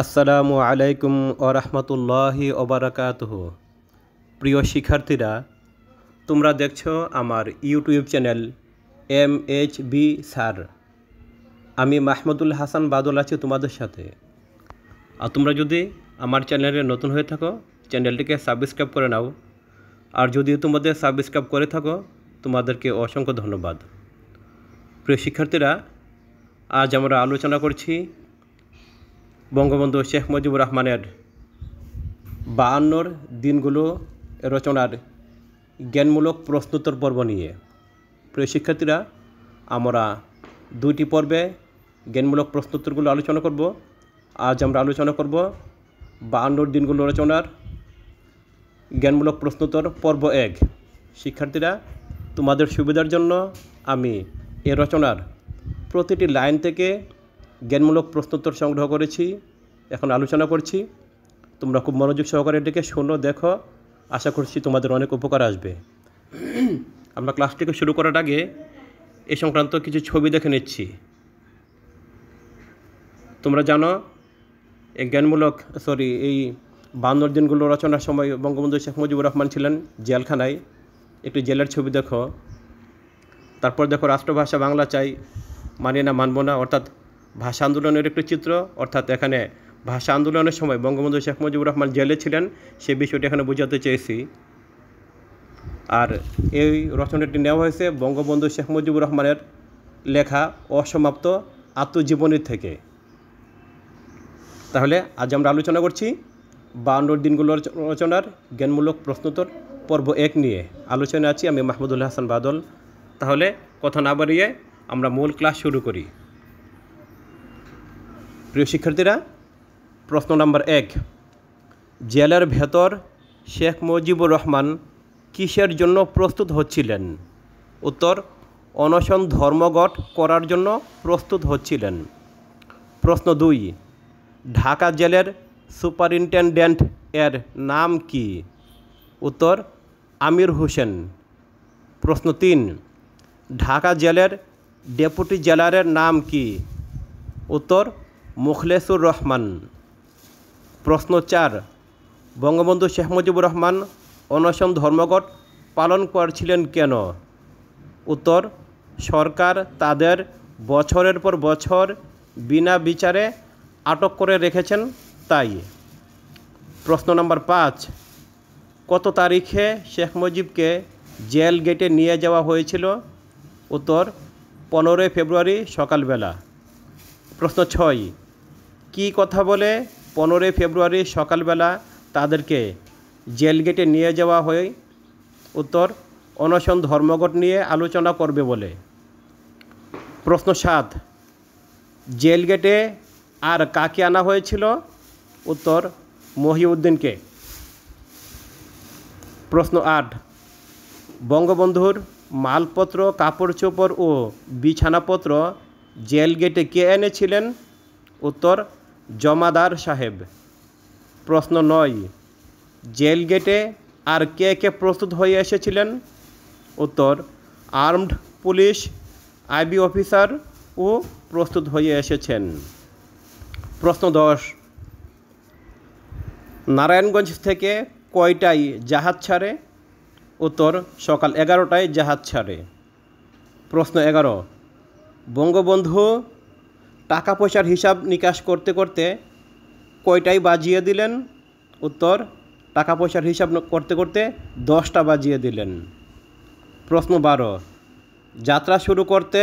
আসসালামু আলাইকুম রহমতুল্লাহি ওবরাকাত প্রিয় শিক্ষার্থীরা তোমরা দেখছ আমার YouTube channel M H B sir আমি মাহমুদুল হাসান বাদল আছি তোমাদের সাথে আর তোমরা যদি আমার চ্যানেলে নতুন হয়ে থাকো চ্যানেলটিকে সাবস্ক্রাইব করে নাও আর যদি তোমাদের সাবস্ক্রাইব করে থাকো তোমাদেরকে অসংখ্য ধন্যবাদ প্রিয় শিক্ষার্থীরা আজ আমরা আলোচনা করছি বঙ্গবন্ধু শেখ মুজিবুর রহমানের বাহান্নর দিনগুলো রচনার জ্ঞানমূলক প্রশ্নোত্তর পর্ব নিয়ে প্রিয় শিক্ষার্থীরা আমরা দুইটি পর্বে জ্ঞানমূলক প্রশ্নোত্তরগুলো আলোচনা করব আজ আমরা আলোচনা করব বাহান্নর দিনগুলো রচনার জ্ঞানমূলক প্রশ্নোত্তর পর্ব এক শিক্ষার্থীরা তোমাদের সুবিধার জন্য আমি এ রচনার প্রতিটি লাইন থেকে জ্ঞানমূলক প্রশ্নোত্তর সংগ্রহ করেছি এখন আলোচনা করছি তোমরা খুব মনোযোগ সহকারে এটিকে শোনো দেখো আশা করছি তোমাদের অনেক উপকার আসবে আমরা ক্লাসটিকে শুরু করার আগে এ সংক্রান্ত কিছু ছবি দেখে নিচ্ছি তোমরা জানো এই জ্ঞানমূলক সরি এই বান্দর দিনগুলো রচনার সময় বঙ্গবন্ধু শেখ মুজিবুর রহমান ছিলেন জেলখানায় একটি জেলের ছবি দেখো তারপর দেখো রাষ্ট্রভাষা বাংলা চাই মানি না মানব না অর্থাৎ ভাষা আন্দোলনের একটি চিত্র অর্থাৎ এখানে ভাষা আন্দোলনের সময় বঙ্গবন্ধু শেখ মুজিবুর রহমান জেলে ছিলেন সে বিষয়টি এখানে বোঝাতে চেয়েছি আর এই রচনাটি নেওয়া হয়েছে বঙ্গবন্ধু শেখ মুজিবুর রহমানের লেখা অসমাপ্ত আত্মজীবনীর থেকে তাহলে আজ আমরা আলোচনা করছি বাউন্নর দিনগুলোর রচনার জ্ঞানমূলক প্রশ্নোত্তর পর্ব এক নিয়ে আলোচনা আছি আমি মাহমুদুল্লাহ হাসান বাদল তাহলে কথা না বাড়িয়ে আমরা মূল ক্লাস শুরু করি প্রিয় শিক্ষার্থীরা প্রশ্ন নাম্বার এক জেলের ভেতর শেখ মুজিবুর রহমান কিসের জন্য প্রস্তুত হচ্ছিলেন উত্তর অনশন ধর্মঘট করার জন্য প্রস্তুত হচ্ছিলেন প্রশ্ন দুই ঢাকা জেলের সুপারিনটেনডেন্ট এর নাম কি উত্তর আমির হোসেন প্রশ্ন তিন ঢাকা জেলের ডেপুটি জেলারের নাম কি উত্তর মুখলেসুর রহমান প্রশ্ন চার বঙ্গবন্ধু শেখ মুজিবুর রহমান অনশন ধর্মঘট পালন করছিলেন কেন উত্তর সরকার তাদের বছরের পর বছর বিনা বিচারে আটক করে রেখেছেন তাই প্রশ্ন নম্বর পাঁচ কত তারিখে শেখ মুজিবকে জেল গেটে নিয়ে যাওয়া হয়েছিল উত্তর পনেরোই ফেব্রুয়ারি সকালবেলা প্রশ্ন ছয় কি কথা বলে পনেরোই ফেব্রুয়ারি সকালবেলা তাদেরকে জেল গেটে নিয়ে যাওয়া হয় উত্তর অনশন ধর্মঘট নিয়ে আলোচনা করবে বলে প্রশ্ন সাত জেল গেটে আর কাকে আনা হয়েছিল উত্তর মহিউদ্দিনকে প্রশ্ন আট বঙ্গবন্ধুর মালপত্র কাপড় চোপড় ও বিছানাপত্র জেল গেটে কে এনেছিলেন উত্তর জমাদার সাহেব প্রশ্ন নয় জেল গেটে আর কে কে প্রস্তুত হয়ে এসেছিলেন উত্তর আর্মড পুলিশ আইবি অফিসার ও প্রস্তুত হয়ে এসেছেন প্রশ্ন দশ নারায়ণগঞ্জ থেকে কয়টায় জাহাজ ছাড়ে উত্তর সকাল এগারোটায় জাহাজ ছাড়ে প্রশ্ন এগারো বঙ্গবন্ধু টাকা পয়সার হিসাব নিকাশ করতে করতে কয়টাই বাজিয়ে দিলেন উত্তর টাকা পয়সার হিসাব করতে করতে দশটা বাজিয়ে দিলেন প্রশ্ন বারো যাত্রা শুরু করতে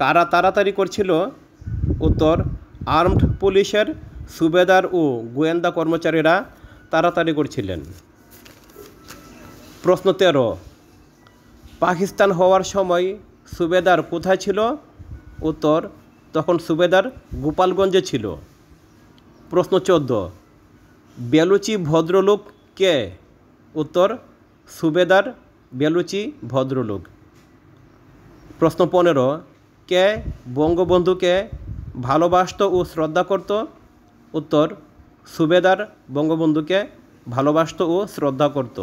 কারা তাড়াতাড়ি করছিল উত্তর আর্মড পুলিশের সুবেদার ও গোয়েন্দা কর্মচারীরা তাড়াতাড়ি করছিলেন প্রশ্ন তেরো পাকিস্তান হওয়ার সময় সুবেদার কোথায় ছিল উত্তর তখন সুবেদার গোপালগঞ্জে ছিল প্রশ্ন চোদ্দ বেলুচি ভদ্রলোক কে উত্তর সুবেদার বেলুচি ভদ্রলোক প্রশ্ন পনেরো কে বঙ্গবন্ধুকে ভালোবাসত ও শ্রদ্ধা করত উত্তর সুবেদার বঙ্গবন্ধুকে ভালোবাসত ও শ্রদ্ধা করত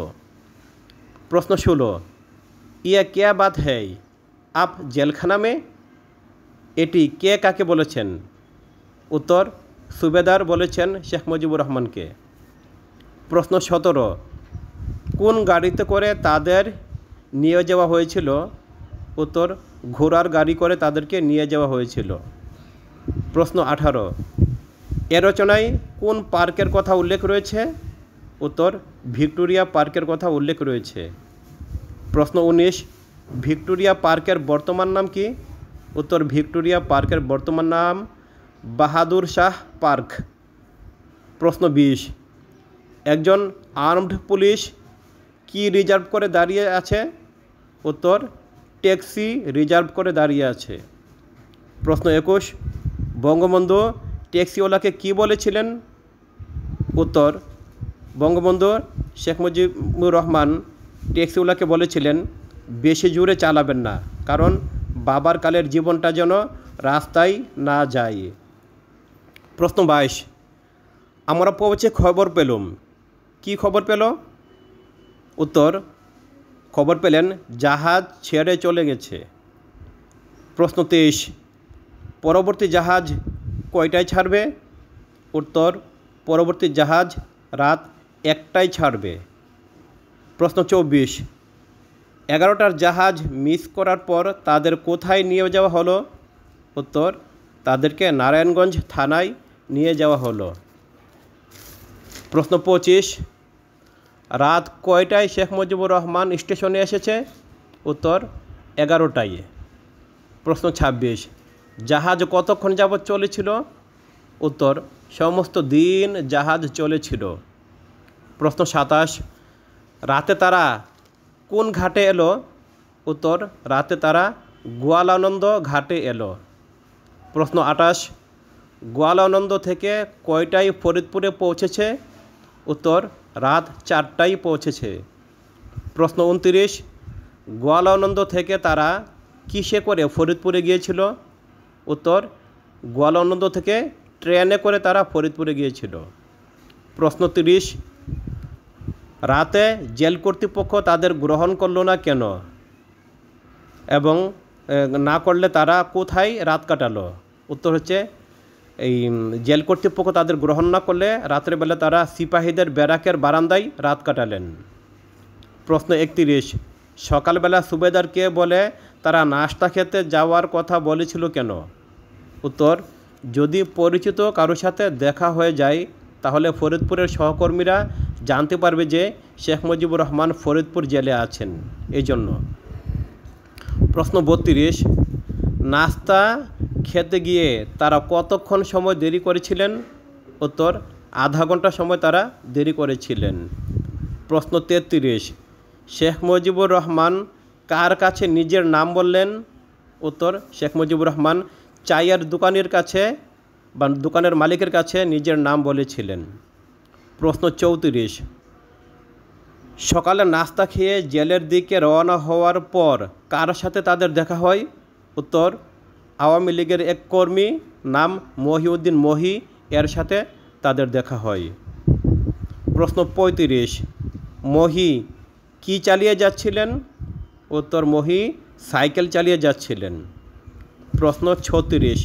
প্রশ্ন ষোলো ইয়ে কে বাত হ্যায় আপ জেলখানা মে এটি কে কাকে বলেছেন উত্তর সুবেদার বলেছেন শেখ মুজিবুর রহমানকে প্রশ্ন সতেরো কোন গাড়িতে করে তাদের নিয়ে যাওয়া হয়েছিল উত্তর ঘোড়ার গাড়ি করে তাদেরকে নিয়ে যাওয়া হয়েছিল প্রশ্ন আঠারো এ রচনায় কোন পার্কের কথা উল্লেখ রয়েছে উত্তর ভিক্টোরিয়া পার্কের কথা উল্লেখ রয়েছে প্রশ্ন উনিশ ভিক্টোরিয়া পার্কের বর্তমান নাম কি উত্তর ভিক্টোরিয়া পার্কের বর্তমান নাম বাহাদুর শাহ পার্ক প্রশ্ন বিশ একজন আর্মড পুলিশ কি রিজার্ভ করে দাঁড়িয়ে আছে উত্তর ট্যাক্সি রিজার্ভ করে দাঁড়িয়ে আছে প্রশ্ন একুশ বঙ্গবন্ধু ট্যাক্সিওয়ালাকে কি বলেছিলেন উত্তর বঙ্গবন্ধু শেখ মুজিবুর রহমান ট্যাক্সিওয়ালাকে বলেছিলেন বেশি জোরে চালাবেন না কারণ বাবার কালের জীবনটা যেন রাস্তায় না যায় প্রশ্ন বাইশ আমরা পৌঁছে খবর পেলুম কি খবর পেল উত্তর খবর পেলেন জাহাজ ছেড়ে চলে গেছে প্রশ্ন তেইশ পরবর্তী জাহাজ কয়টায় ছাড়বে উত্তর পরবর্তী জাহাজ রাত একটায় ছাড়বে প্রশ্ন চব্বিশ এগারোটার জাহাজ মিস করার পর তাদের কোথায় নিয়ে যাওয়া হলো উত্তর তাদেরকে নারায়ণগঞ্জ থানায় নিয়ে যাওয়া হলো প্রশ্ন পঁচিশ রাত কয়টায় শেখ মুজিবুর রহমান স্টেশনে এসেছে উত্তর এগারোটায় প্রশ্ন ছাব্বিশ জাহাজ কতক্ষণ যাবৎ চলেছিল উত্তর সমস্ত দিন জাহাজ চলেছিল প্রশ্ন সাতাশ রাতে তারা কোন ঘাটে এলো উত্তর রাতে তারা গোয়ালানন্দ ঘাটে এলো প্রশ্ন আটাশ গোয়ালানন্দ থেকে কয়টায় ফরিদপুরে পৌঁছেছে উত্তর রাত চারটায় পৌঁছেছে প্রশ্ন উনত্রিশ গোয়ালানন্দ থেকে তারা কিসে করে ফরিদপুরে গিয়েছিল উত্তর গোয়ালানন্দ থেকে ট্রেনে করে তারা ফরিদপুরে গিয়েছিল প্রশ্ন তিরিশ রাতে জেল কর্তৃপক্ষ তাদের গ্রহণ করলো না কেন এবং না করলে তারা কোথায় রাত কাটালো উত্তর হচ্ছে এই জেল কর্তৃপক্ষ তাদের গ্রহণ না করলে রাত্রেবেলা তারা সিপাহীদের ব্যারাকের বারান্দায় রাত কাটালেন প্রশ্ন একত্রিশ সকালবেলা সুবেদারকে বলে তারা নাস্তা খেতে যাওয়ার কথা বলেছিল কেন উত্তর যদি পরিচিত কারোর সাথে দেখা হয়ে যায় তাহলে ফরিদপুরের সহকর্মীরা জানতে পারবে যে শেখ মুজিবুর রহমান ফরিদপুর জেলে আছেন এই জন্য প্রশ্ন বত্রিশ নাস্তা খেতে গিয়ে তারা কতক্ষণ সময় দেরি করেছিলেন উত্তর আধা ঘন্টা সময় তারা দেরি করেছিলেন প্রশ্ন তেত্রিশ শেখ মুজিবুর রহমান কার কাছে নিজের নাম বললেন উত্তর শেখ মুজিবুর রহমান চায়ের দোকানের কাছে বা দোকানের মালিকের কাছে নিজের নাম বলেছিলেন প্রশ্ন চৌত্রিশ সকালে নাস্তা খেয়ে জেলের দিকে রওনা হওয়ার পর কার সাথে তাদের দেখা হয় উত্তর আওয়ামী লীগের এক কর্মী নাম মহিউদ্দিন মহি এর সাথে তাদের দেখা হয় প্রশ্ন পঁয়ত্রিশ মহি কি চালিয়ে যাচ্ছিলেন উত্তর মহি সাইকেল চালিয়ে যাচ্ছিলেন প্রশ্ন ছত্রিশ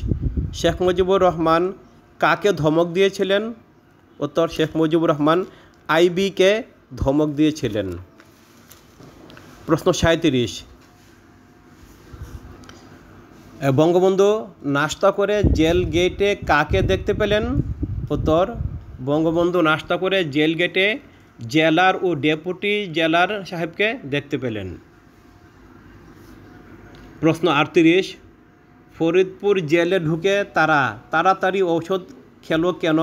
শেখ মুজিবুর রহমান কাকে ধমক দিয়েছিলেন উত্তর শেখ মুজিবুর রহমান আইবিকে ধমক দিয়েছিলেন প্রশ্ন সাঁত্রিশ বঙ্গবন্ধু নাস্তা করে জেল গেটে কাকে দেখতে পেলেন উত্তর বঙ্গবন্ধু নাস্তা করে জেল গেটে জেলার ও ডেপুটি জেলার সাহেবকে দেখতে পেলেন প্রশ্ন আটত্রিশ ফরিদপুর জেলে ঢুকে তারা তাড়াতাড়ি ঔষধ খেলো কেন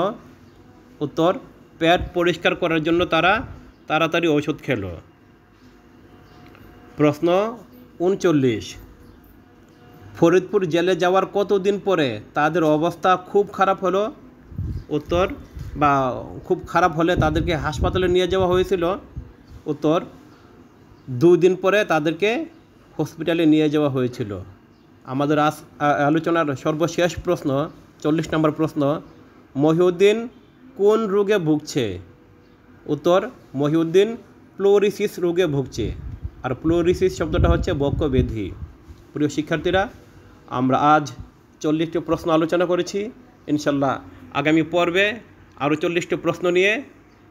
উত্তর পেট পরিষ্কার করার জন্য তারা তাড়াতাড়ি ঔষধ খেল প্রশ্ন উনচল্লিশ ফরিদপুর জেলে যাওয়ার কতদিন পরে তাদের অবস্থা খুব খারাপ হলো উত্তর বা খুব খারাপ হলে তাদেরকে হাসপাতালে নিয়ে যাওয়া হয়েছিল উত্তর দুদিন দিন পরে তাদেরকে হসপিটালে নিয়ে যাওয়া হয়েছিল আমাদের আজ আলোচনার সর্বশেষ প্রশ্ন চল্লিশ নম্বর প্রশ্ন মহিউদ্দিন কোন রোগে ভুগছে উত্তর মহিউদ্দিন প্লোরিসিস রোগে ভুগছে আর প্লোরিসিস শব্দটা হচ্ছে বক্ষব্যাধি প্রিয় শিক্ষার্থীরা আমরা আজ চল্লিশটি প্রশ্ন আলোচনা করেছি ইনশাল্লাহ আগামী পর্বে আরও চল্লিশটি প্রশ্ন নিয়ে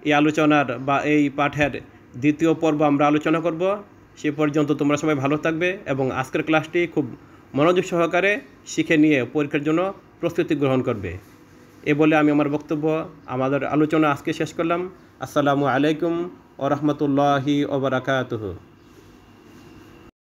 এই আলোচনার বা এই পাঠের দ্বিতীয় পর্ব আমরা আলোচনা করব সে পর্যন্ত তোমরা সবাই ভালো থাকবে এবং আজকের ক্লাসটি খুব মনোযোগ সহকারে শিখে নিয়ে পরীক্ষার জন্য প্রস্তুতি গ্রহণ করবে এ বলে আমি আমার বক্তব্য আমাদের আলোচনা আজকে শেষ করলাম আসসালামু আলাইকুম ও রহমতুল্লাহি ওবরাকাতহ